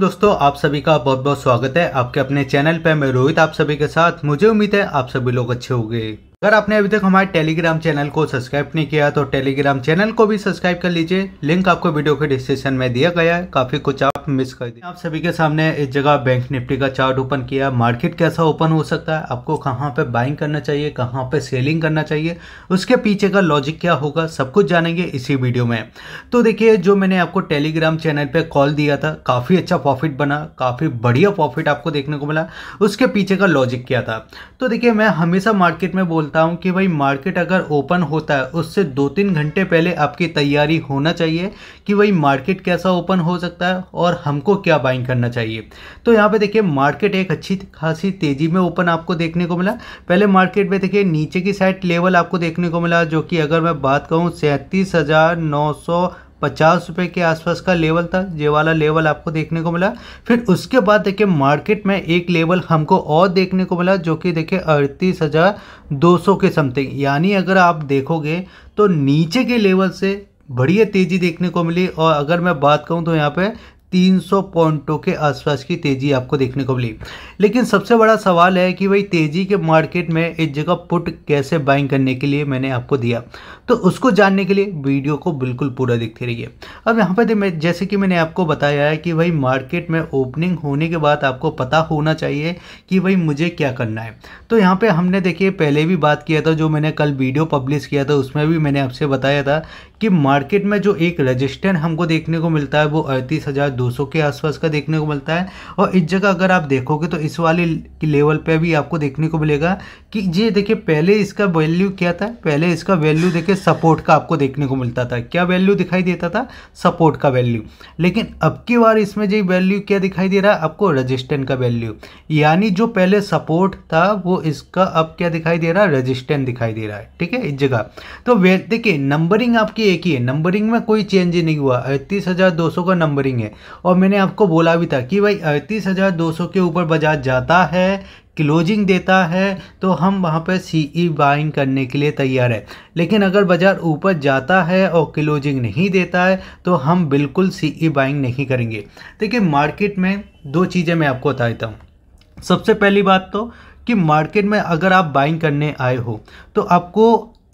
दोस्तों आप सभी का बहुत बहुत स्वागत है आपके अपने चैनल पर मैं रोहित आप सभी के साथ मुझे उम्मीद है आप सभी लोग अच्छे होंगे अगर आपने अभी तक हमारे टेलीग्राम चैनल को सब्सक्राइब नहीं किया तो टेलीग्राम चैनल को भी सब्सक्राइब कर लीजिए लिंक आपको वीडियो के डिस्क्रिप्शन में दिया गया है काफी कुछ आप मिस कर दिए आप सभी के सामने इस जगह बैंक निफ्टी का चार्ट ओपन किया मार्केट कैसा ओपन हो सकता है आपको कहाँ पे बाइंग करना चाहिए कहाँ पे सेलिंग करना चाहिए उसके पीछे का लॉजिक क्या होगा सब कुछ जानेंगे इसी वीडियो में तो देखिये जो मैंने आपको टेलीग्राम चैनल पर कॉल दिया था काफी अच्छा प्रॉफिट बना काफी बढ़िया प्रॉफिट आपको देखने को मिला उसके पीछे का लॉजिक क्या था तो देखिये मैं हमेशा मार्केट में बोल बोलता हूँ कि भाई मार्केट अगर ओपन होता है उससे दो तीन घंटे पहले आपकी तैयारी होना चाहिए कि भाई मार्केट कैसा ओपन हो सकता है और हमको क्या बाइंग करना चाहिए तो यहाँ पे देखिए मार्केट एक अच्छी खासी तेज़ी में ओपन आपको देखने को मिला पहले मार्केट में देखिए नीचे की साइड लेवल आपको देखने को मिला जो कि अगर मैं बात कहूँ सैंतीस हज़ार नौ सौ पचास रुपये के आसपास का लेवल था ये वाला लेवल आपको देखने को मिला फिर उसके बाद देखिए मार्केट में एक लेवल हमको और देखने को मिला जो कि देखिए अड़तीस हज़ार दो सौ के समथिंग यानी अगर आप देखोगे तो नीचे के लेवल से बढ़िया तेज़ी देखने को मिली और अगर मैं बात कहूँ तो यहाँ पे 300 पॉइंटों के आसपास की तेज़ी आपको देखने को मिली लेकिन सबसे बड़ा सवाल है कि भाई तेज़ी के मार्केट में एक जगह पुट कैसे बाइंग करने के लिए मैंने आपको दिया तो उसको जानने के लिए वीडियो को बिल्कुल पूरा देखते रहिए अब यहाँ पर जैसे कि मैंने आपको बताया है कि भाई मार्केट में ओपनिंग होने के बाद आपको पता होना चाहिए कि भाई मुझे क्या करना है तो यहाँ पर हमने देखिए पहले भी बात किया था जो मैंने कल वीडियो पब्लिश किया था उसमें भी मैंने आपसे बताया था कि मार्केट में जो एक रजिस्टेंट हमको देखने को मिलता है वो अड़तीस हज़ार दो सौ के आसपास का देखने को मिलता है और इस जगह अगर आप देखोगे तो इस वाले लेवल पे भी आपको देखने को मिलेगा कि ये देखिए पहले इसका वैल्यू क्या था पहले इसका वैल्यू देखिए सपोर्ट का आपको देखने को मिलता था क्या वैल्यू दिखाई देता था सपोर्ट का वैल्यू लेकिन अब की बार इसमें जो वैल्यू क्या दिखाई दे रहा है आपको रजिस्टेंट का वैल्यू यानी जो पहले सपोर्ट था वो इसका अब क्या दिखाई दे रहा है रजिस्टेंट दिखाई दे रहा है ठीक है इस जगह तो देखिए नंबरिंग आपकी एक ही है नंबरिंग में कोई चेंज नहीं हुआ अड़तीस हज़ार दो सौ का नंबरिंग है और मैंने आपको बोला भी था कि भाई अड़तीस हज़ार दो सौ के ऊपर बजाज जाता है क्लोजिंग देता है तो हम वहाँ पर सीई बाइंग करने के लिए तैयार है लेकिन अगर बाज़ार ऊपर जाता है और क्लोजिंग नहीं देता है तो हम बिल्कुल सीई बाइंग e नहीं करेंगे देखिए मार्केट में दो चीज़ें मैं आपको बता देता हूँ सबसे पहली बात तो कि मार्केट में अगर आप बाइंग करने आए हो तो आपको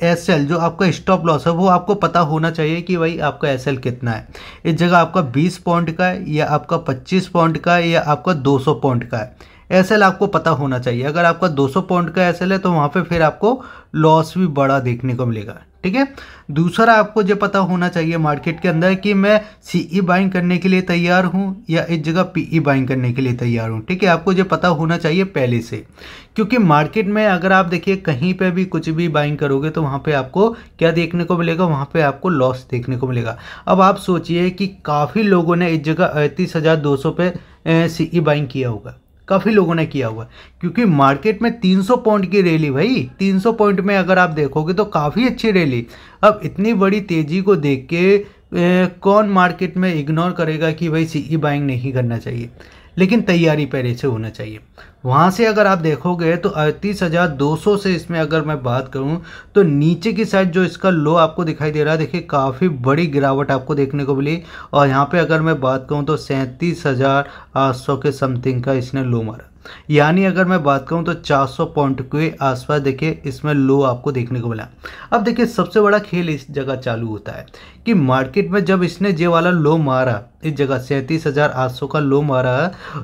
एस एल जो आपका स्टॉप लॉस है वो आपको पता होना चाहिए कि भाई आपका एस एल कितना है इस जगह आपका 20 पॉइंट का है या आपका 25 पॉइंट का है या आपका 200 पॉइंट का है एस एल आपको पता होना चाहिए अगर आपका 200 पॉइंट का एस एल है तो वहाँ पे फिर आपको लॉस भी बड़ा देखने को मिलेगा ठीक है दूसरा आपको जो पता होना चाहिए मार्केट के अंदर कि मैं सीई बाइंग e करने के लिए तैयार हूँ या इस जगह पीई बाइंग e करने के लिए तैयार हूँ ठीक है आपको जो पता होना चाहिए पहले से क्योंकि मार्केट में अगर आप देखिए कहीं पे भी कुछ भी बाइंग करोगे तो वहाँ पे आपको क्या देखने को मिलेगा वहाँ पे आपको लॉस देखने को मिलेगा अब आप सोचिए कि काफ़ी लोगों ने इस जगह अड़तीस हज़ार दो सौ पे सीई बाइंग e किया होगा काफ़ी लोगों ने किया हुआ है क्योंकि मार्केट में 300 पॉइंट की रैली भाई 300 पॉइंट में अगर आप देखोगे तो काफ़ी अच्छी रैली अब इतनी बड़ी तेज़ी को देख के ए, कौन मार्केट में इग्नोर करेगा कि भाई सीई बाइंग e नहीं करना चाहिए लेकिन तैयारी पहले से होना चाहिए वहाँ से अगर आप देखोगे तो अड़तीस हज़ार दो सौ से इसमें अगर मैं बात करूँ तो नीचे की साइड जो इसका लो आपको दिखाई दे रहा है देखिए काफ़ी बड़ी गिरावट आपको देखने को मिली और यहाँ पे अगर मैं बात करूँ तो सैंतीस हज़ार आठ सौ के समथिंग का इसने लो मारा यानी अगर मैं बात करूं तो 400 पॉइंट के आसपास देखिए इसमें लो आपको देखने को मिला अब देखिए सबसे बड़ा खेल इस जगह चालू होता है कि मार्केट में जब इसने जे वाला लो मारा इस जगह सैंतीस हज़ार आठ सौ का लो मारा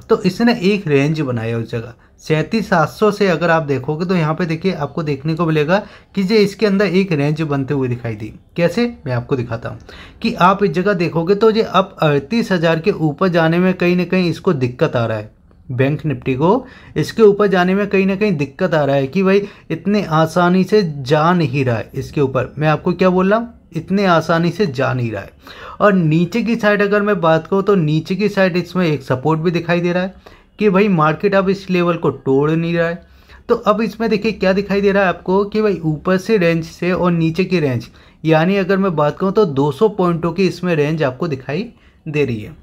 तो इसने एक रेंज बनाया उस जगह सैंतीस सात सौ से अगर आप देखोगे तो यहाँ पे देखिए आपको देखने को मिलेगा कि जे इसके अंदर एक रेंज बनते हुए दिखाई दी कैसे मैं आपको दिखाता हूँ कि आप इस जगह देखोगे तो ये अब अड़तीस हज़ार के ऊपर जाने में कहीं ना कहीं इसको दिक्कत आ रहा है बैंक निफ्टी को इसके ऊपर जाने में कहीं ना कहीं दिक्कत आ रहा है कि भाई इतने आसानी से जा नहीं रहा है इसके ऊपर मैं आपको क्या बोल रहा हूँ इतने आसानी से जा नहीं रहा है और नीचे की साइड अगर मैं बात करूँ तो नीचे की साइड इसमें एक सपोर्ट भी दिखाई दे रहा है कि भाई मार्केट अब इस लेवल को तोड़ नहीं रहा है तो अब इसमें देखिए क्या दिखाई दे रहा है आपको कि भाई ऊपर से रेंज से और नीचे की रेंज यानी अगर मैं बात करूँ तो 200 पॉइंटों की इसमें रेंज आपको दिखाई दे रही है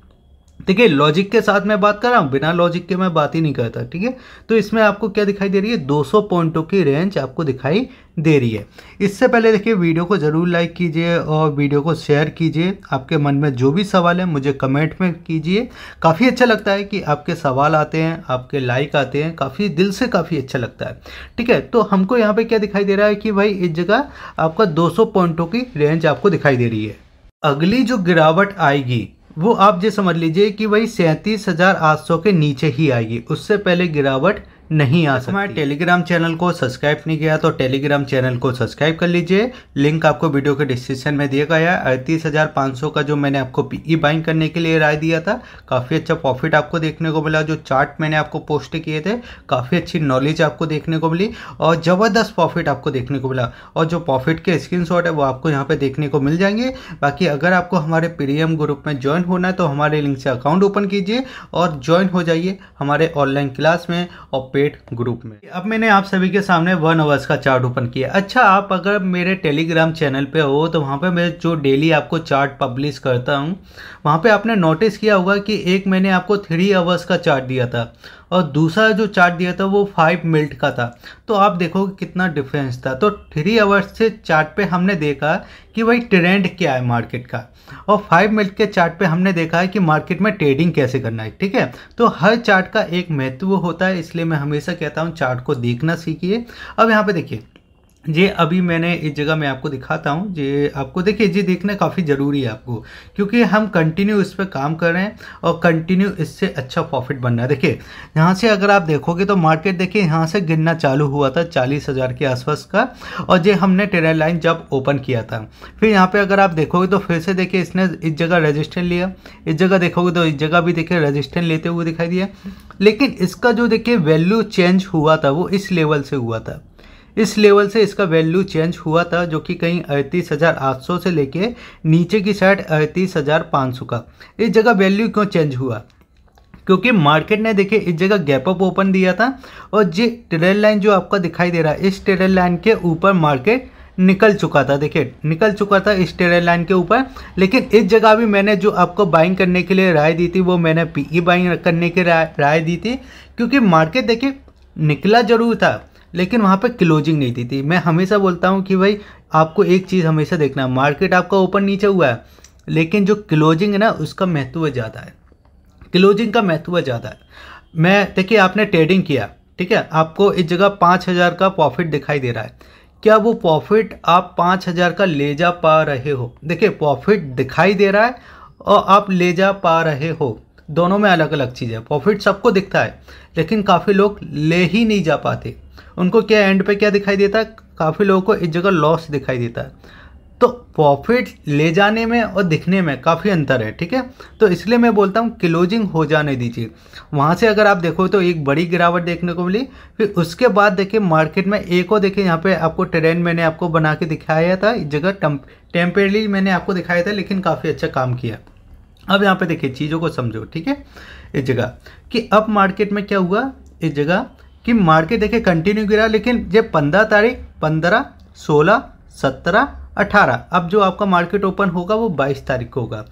ठीक है लॉजिक के साथ मैं बात कर रहा हूँ बिना लॉजिक के मैं बात ही नहीं करता ठीक है तो इसमें आपको क्या दिखाई दे रही है 200 पॉइंटों की रेंज आपको दिखाई दे रही है इससे पहले देखिए वीडियो को ज़रूर लाइक कीजिए और वीडियो को शेयर कीजिए आपके मन में जो भी सवाल है मुझे कमेंट में कीजिए काफ़ी अच्छा लगता है कि आपके सवाल आते हैं आपके लाइक आते हैं काफ़ी दिल से काफ़ी अच्छा लगता है ठीक है तो हमको यहाँ पर क्या दिखाई दे रहा है कि भाई इस जगह आपका दो पॉइंटों की रेंज आपको दिखाई दे रही है अगली जो गिरावट आएगी वो आप ये समझ लीजिए कि वही सैंतीस हज़ार आठ सौ के नीचे ही आएगी उससे पहले गिरावट नहीं आ तो सकती हमारे टेलीग्राम चैनल को सब्सक्राइब नहीं किया तो टेलीग्राम चैनल को सब्सक्राइब कर लीजिए लिंक आपको वीडियो के डिस्क्रिप्शन में दिया गया है अड़तीस हज़ार पाँच सौ का जो मैंने आपको पीई बाइंग e करने के लिए राय दिया था काफ़ी अच्छा प्रॉफिट आपको देखने को मिला जो चार्ट मैंने आपको पोस्ट किए थे काफ़ी अच्छी नॉलेज आपको देखने को मिली और ज़बरदस्त प्रॉफिट आपको देखने को मिला और जो प्रॉफिट के स्क्रीन है वो आपको यहाँ पर देखने को मिल जाएंगे बाकी अगर आपको हमारे प्रीमियम ग्रुप में ज्वाइन होना है तो हमारे लिंक से अकाउंट ओपन कीजिए और ज्वाइन हो जाइए हमारे ऑनलाइन क्लास में और पेड ग्रुप में अब मैंने आप सभी के सामने वन अवर्स का चार्ट ओपन किया अच्छा आप अगर मेरे टेलीग्राम चैनल पे हो तो वहाँ पे मैं जो डेली आपको चार्ट पब्लिश करता हूँ वहाँ पे आपने नोटिस किया होगा कि एक मैंने आपको थ्री अवर्स का चार्ट दिया था और दूसरा जो चार्ट दिया था वो फाइव मिल्ट का था तो आप देखोगे कितना डिफरेंस था तो थ्री आवर्स से चार्ट पे हमने देखा कि भाई ट्रेंड क्या है मार्केट का और फाइव मिल्ट के चार्ट पे हमने देखा है कि मार्केट में ट्रेडिंग कैसे करना है ठीक है तो हर चार्ट का एक महत्व होता है इसलिए मैं हमेशा कहता हूँ चार्ट को देखना सीखिए अब यहाँ पर देखिए ये अभी मैंने इस जगह मैं आपको दिखाता हूँ ये आपको देखिए ये देखना काफ़ी ज़रूरी है आपको क्योंकि हम कंटिन्यू इस पर काम कर रहे हैं और कंटिन्यू इससे अच्छा प्रॉफिट बन रहा है देखिए यहाँ से अगर आप देखोगे तो मार्केट देखिए यहाँ से गिनना चालू हुआ था चालीस हज़ार के आसपास का और ये हमने ट्रेन लाइन जब ओपन किया था फिर यहाँ पर अगर आप देखोगे तो फिर से देखिए इसने इस जगह रजिस्ट्रेन लिया इस जगह देखोगे तो इस जगह भी देखिए रजिस्ट्रेन लेते हुए दिखाई दिया लेकिन इसका जो देखिए वैल्यू चेंज हुआ था वो इस लेवल से हुआ था इस लेवल से इसका वैल्यू चेंज हुआ था जो कि कहीं अड़तीस हज़ार आठ सौ से लेके नीचे की साइड अड़तीस हज़ार पाँच सौ का इस जगह वैल्यू क्यों चेंज हुआ क्योंकि मार्केट ने देखिए इस जगह गैप अप ओपन दिया था और ये ट्रेल लाइन जो आपका दिखाई दे रहा है इस ट्रेल लाइन के ऊपर मार्केट निकल चुका था देखिए निकल चुका था इस टेरर लाइन के ऊपर लेकिन इस जगह भी मैंने जो आपको बाइंग करने के लिए राय दी थी वो मैंने पीई बाइंग करने की राय दी थी क्योंकि मार्केट देखिए निकला जरूर था लेकिन वहाँ पर क्लोजिंग नहीं दी थी मैं हमेशा बोलता हूँ कि भाई आपको एक चीज़ हमेशा देखना है मार्केट आपका ओपन नीचे हुआ है लेकिन जो क्लोजिंग है ना उसका महत्व ज़्यादा है क्लोजिंग का महत्व ज़्यादा है मैं देखिए आपने ट्रेडिंग किया ठीक है आपको इस जगह पाँच हज़ार का प्रॉफिट दिखाई दे रहा है क्या वो प्रॉफिट आप पाँच हज़ार का ले जा पा रहे हो देखिए प्रॉफिट दिखाई दे रहा है और आप ले जा पा रहे हो दोनों में अलग अलग चीज़ है प्रॉफिट सबको दिखता है लेकिन काफ़ी लोग ले ही नहीं जा पाते उनको क्या एंड पे क्या दिखाई देता है काफ़ी लोगों को इस जगह लॉस दिखाई देता है तो प्रॉफिट ले जाने में और दिखने में काफ़ी अंतर है ठीक है तो इसलिए मैं बोलता हूँ क्लोजिंग हो जाने दीजिए वहाँ से अगर आप देखो तो एक बड़ी गिरावट देखने को मिली फिर उसके बाद देखिए मार्केट में एक और देखिए यहाँ पे आपको ट्रेंड मैंने आपको बना के दिखाया था इस जगह टेम्परेली मैंने आपको दिखाया था लेकिन काफ़ी अच्छा काम किया अब यहाँ पर देखिए चीज़ों को समझो ठीक है इस जगह कि अब मार्केट में क्या हुआ इस जगह कि मार्केट देखे कंटिन्यू गिरा लेकिन जब पंद्रह तारीख पंद्रह सोलह सत्रह अठारह अब जो आपका मार्केट ओपन होगा वो बाईस तारीख को होगा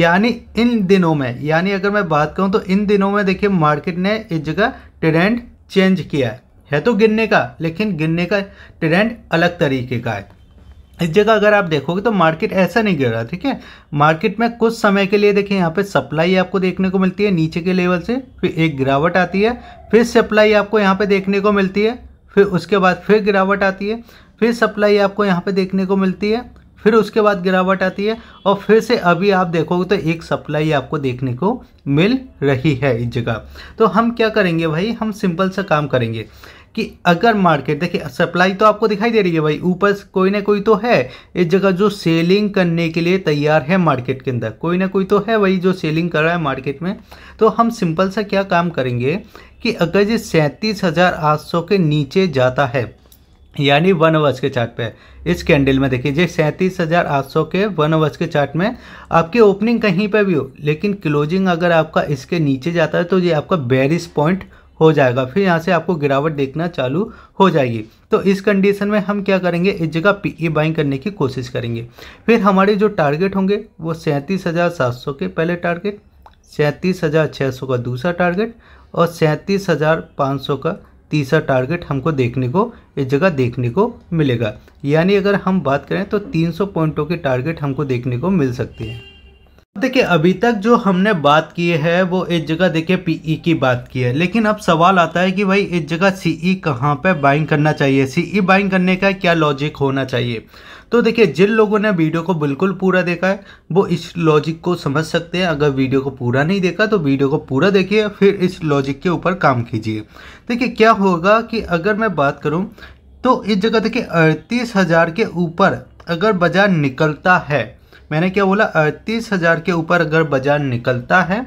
यानी इन दिनों में यानी अगर मैं बात करूँ तो इन दिनों में देखिए मार्केट ने इस जगह ट्रेंड चेंज किया है है तो गिनने का लेकिन गिनने का ट्रेंड अलग तरीके का है इस जगह अगर आप देखोगे तो मार्केट ऐसा नहीं गिर रहा ठीक है मार्केट में कुछ समय के लिए देखें यहाँ पे सप्लाई आपको देखने को मिलती है नीचे के लेवल से फिर एक गिरावट आती है फिर सप्लाई आपको यहाँ पे देखने को मिलती है फिर उसके बाद फिर गिरावट आती है फिर सप्लाई आपको यहाँ पे देखने को मिलती है फिर उसके बाद गिरावट आती है और फिर से अभी आप देखोगे तो एक सप्लाई आपको देखने को मिल रही है इस जगह तो हम क्या करेंगे भाई हम सिंपल सा काम करेंगे कि अगर मार्केट देखिए सप्लाई तो आपको दिखाई दे रही है भाई ऊपर कोई ना कोई तो है इस जगह जो सेलिंग करने के लिए तैयार है मार्केट के अंदर कोई ना कोई तो है वही जो सेलिंग कर रहा है मार्केट में तो हम सिंपल सा क्या काम करेंगे कि अगर ये सैंतीस हज़ार आठ सौ के नीचे जाता है यानी वन अवर्स के चार्ट पे इस कैंडल में देखिए जे सैंतीस हज़ार आठ सौ के वन अवर्स के चार्ट में आपकी ओपनिंग कहीं पे भी हो लेकिन क्लोजिंग अगर आपका इसके नीचे जाता है तो ये आपका बेरिस पॉइंट हो जाएगा फिर यहाँ से आपको गिरावट देखना चालू हो जाएगी तो इस कंडीशन में हम क्या करेंगे इस जगह पीई बाइंग e करने की कोशिश करेंगे फिर हमारे जो टारगेट होंगे वो सैंतीस हज़ार सात सौ के पहले टारगेट सैंतीस हज़ार छः सौ का दूसरा टारगेट और सैंतीस हज़ार पाँच सौ का तीसरा टारगेट हमको देखने को इस जगह देखने को मिलेगा यानी अगर हम बात करें तो सौ पॉइंटों के टारगेट हमको देखने को मिल सकते हैं देखिए अभी तक जो हमने बात की है वो एक जगह देखिए पीई e की बात की है लेकिन अब सवाल आता है कि भाई एक जगह सीई e कहाँ पे बाइंग करना चाहिए सीई बाइंग e करने का क्या लॉजिक होना चाहिए तो देखिए जिन लोगों ने वीडियो को बिल्कुल पूरा देखा है वो इस लॉजिक को समझ सकते हैं अगर वीडियो को पूरा नहीं देखा तो वीडियो को पूरा देखिए फिर इस लॉजिक के ऊपर काम कीजिए देखिए क्या होगा कि अगर मैं बात करूँ तो इस जगह देखिए अड़तीस के ऊपर अगर बाजार निकलता है मैंने क्या बोला अड़तीस हज़ार के ऊपर अगर बाज़ार निकलता है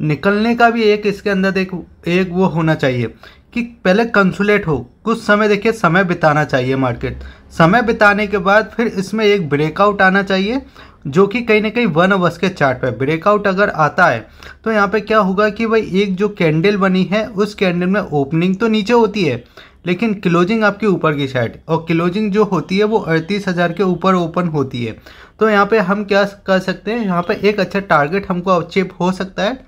निकलने का भी एक इसके अंदर एक एक वो होना चाहिए कि पहले कंसुलेट हो कुछ समय देखिए समय बिताना चाहिए मार्केट समय बिताने के बाद फिर इसमें एक ब्रेकआउट आना चाहिए जो कि कहीं ना कहीं वन अवर्स के चार्ट पर ब्रेकआउट अगर आता है तो यहाँ पे क्या होगा कि भाई एक जो कैंडल बनी है उस कैंडल में ओपनिंग तो नीचे होती है लेकिन क्लोजिंग आपके ऊपर की साइड और क्लोजिंग जो होती है वो अड़तीस हज़ार के ऊपर ओपन होती है तो यहाँ पे हम क्या कर सकते हैं यहाँ पे एक अच्छा टारगेट हमको अचीव हो सकता है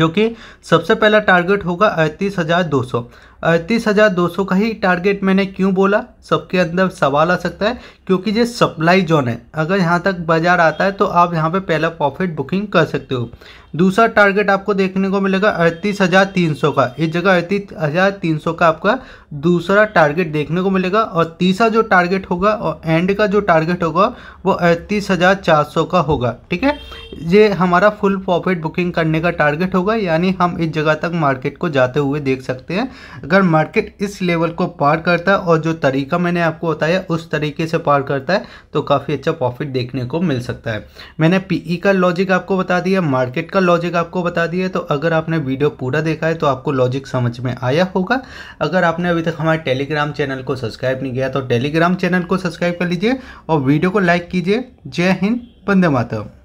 जो कि सबसे पहला टारगेट होगा अड़तीस हज़ार दो सौ अड़तीस हज़ार दो सौ का ही टारगेट मैंने क्यों बोला सबके अंदर सवाल आ सकता है क्योंकि ये सप्लाई जोन है अगर यहाँ तक बाजार आता है तो आप यहाँ पे पहला प्रॉफिट बुकिंग कर सकते हो दूसरा टारगेट आपको देखने को मिलेगा अड़तीस हज़ार तीन सौ का इस जगह अड़तीस हज़ार तीन सौ का आपका दूसरा टारगेट देखने को मिलेगा और तीसरा जो टारगेट होगा और एंड का जो टारगेट होगा वो अड़तीस हज़ार चार सौ का होगा ठीक है ये हमारा फुल प्रॉफिट बुकिंग करने का टारगेट होगा यानी हम इस जगह तक मार्केट को जाते हुए देख सकते हैं अगर मार्केट इस लेवल को पार करता है और जो तरीका मैंने आपको बताया उस तरीके से पार करता है तो काफ़ी अच्छा प्रॉफिट देखने को मिल सकता है मैंने पीई e का लॉजिक आपको बता दिया मार्केट का लॉजिक आपको बता दिया तो अगर आपने वीडियो पूरा देखा है तो आपको लॉजिक समझ में आया होगा अगर आपने अभी तक हमारे टेलीग्राम चैनल को सब्सक्राइब नहीं किया तो टेलीग्राम चैनल को सब्सक्राइब कर लीजिए और वीडियो को लाइक कीजिए जय हिंद बंदे माता